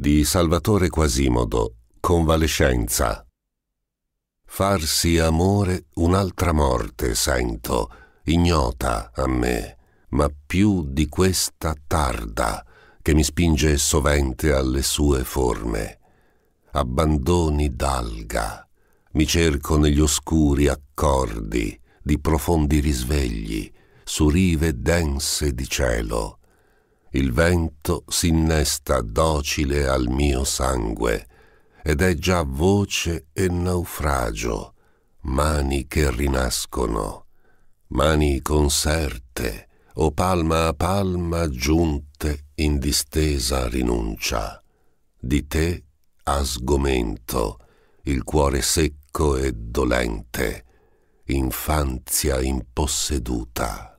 di Salvatore Quasimodo, Convalescenza. Farsi amore un'altra morte sento, ignota a me, ma più di questa tarda, che mi spinge sovente alle sue forme. Abbandoni d'alga, mi cerco negli oscuri accordi di profondi risvegli, su rive dense di cielo, il vento s'innesta docile al mio sangue ed è già voce e naufragio, mani che rinascono, mani conserte o palma a palma giunte in distesa rinuncia. Di te a sgomento il cuore secco e dolente, infanzia imposseduta.